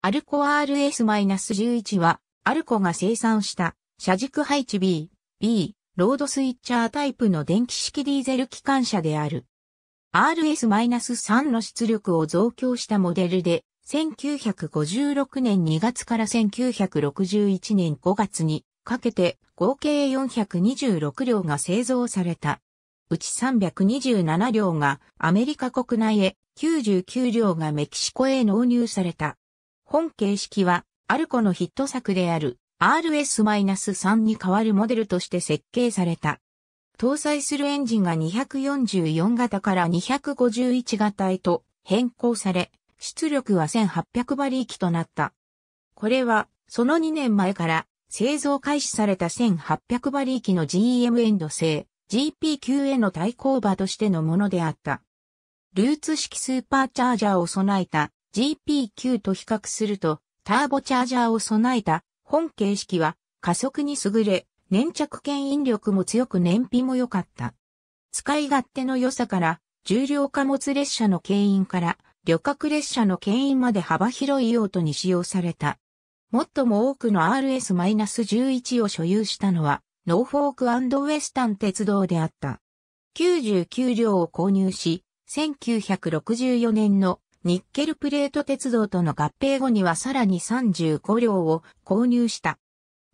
アルコ RS-11 は、アルコが生産した、車軸配置 B、B、ロードスイッチャータイプの電気式ディーゼル機関車である。RS-3 の出力を増強したモデルで、1956年2月から1961年5月にかけて合計426両が製造された。うち327両がアメリカ国内へ、99両がメキシコへ納入された。本形式は、アルコのヒット作である RS-3 に代わるモデルとして設計された。搭載するエンジンが244型から251型へと変更され、出力は1800馬力となった。これは、その2年前から製造開始された1800馬力の GM エンド製 GPQ への対抗馬としてのものであった。ルーツ式スーパーチャージャーを備えた GP9 と比較すると、ターボチャージャーを備えた本形式は加速に優れ、粘着牽引力も強く燃費も良かった。使い勝手の良さから、重量貨物列車の牽引から旅客列車の牽引まで幅広い用途に使用された。最も多くの RS-11 を所有したのは、ノーフォークウェスタン鉄道であった。99両を購入し、1964年のニッケルプレート鉄道との合併後にはさらに35両を購入した。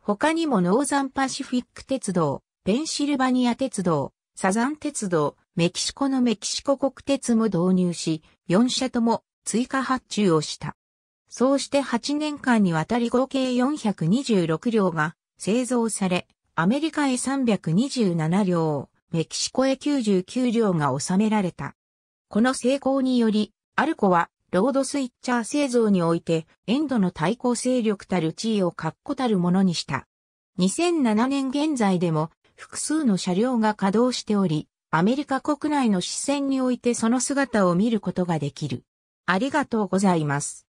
他にもノーザンパシフィック鉄道、ペンシルバニア鉄道、サザン鉄道、メキシコのメキシコ国鉄も導入し、4社とも追加発注をした。そうして8年間にわたり合計426両が製造され、アメリカへ327両、メキシコへ99両が収められた。この成功により、アルコは、ロードスイッチャー製造において、エンドの対抗勢力たる地位を確固たるものにした。2007年現在でも、複数の車両が稼働しており、アメリカ国内の視線においてその姿を見ることができる。ありがとうございます。